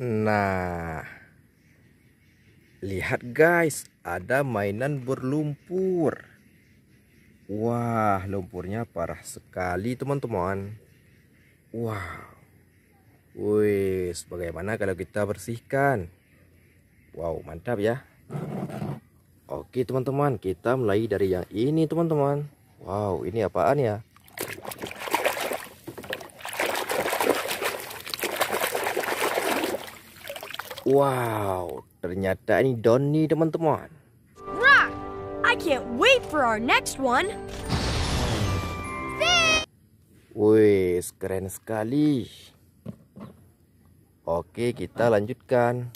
Nah, lihat guys, ada mainan berlumpur. Wah, lumpurnya parah sekali teman-teman. Wow. Wih, bagaimana kalau kita bersihkan? Wow, mantap ya. Oke teman-teman, kita mulai dari yang ini teman-teman. Wow, ini apaan ya? Wow, ternyata ini Donny teman-teman. Rock, I can't wait for our next one. Wih, keren sekali. Oke, kita lanjutkan.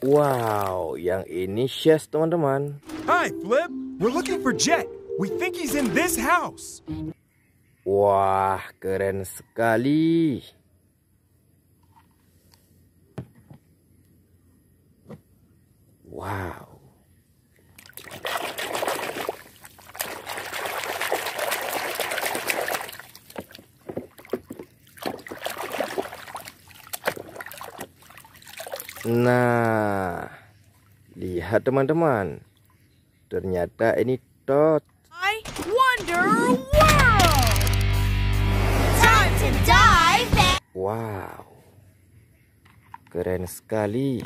Wow, yang ini Chef teman-teman. Hi, Flip. We're looking for Jet. We think he's in this house. Wah, keren sekali. Wow. Nah, lihat teman-teman. Ternyata ini tot. I wonder why. Wow. Keren sekali.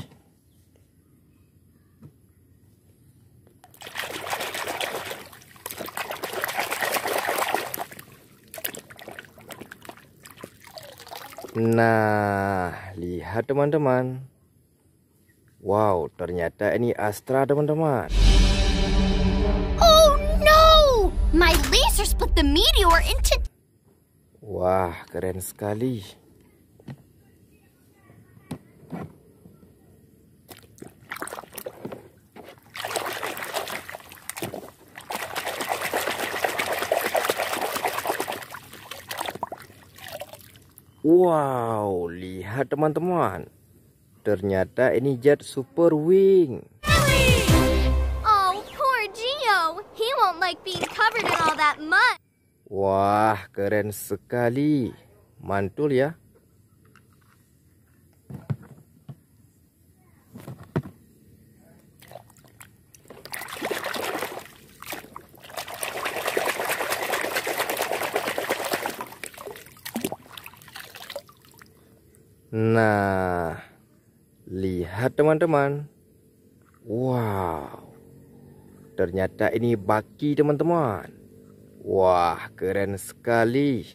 Nah, lihat teman-teman. Wow, ternyata ini Astra teman-teman. Oh My laser split the meteor into Wah, keren sekali. Wow, lihat teman-teman. Ternyata ini jet super wing. Oh, Wah, keren sekali. Mantul ya. Nah, lihat teman-teman. Wow. Ternyata ini baki teman-teman. Wah, keren sekali.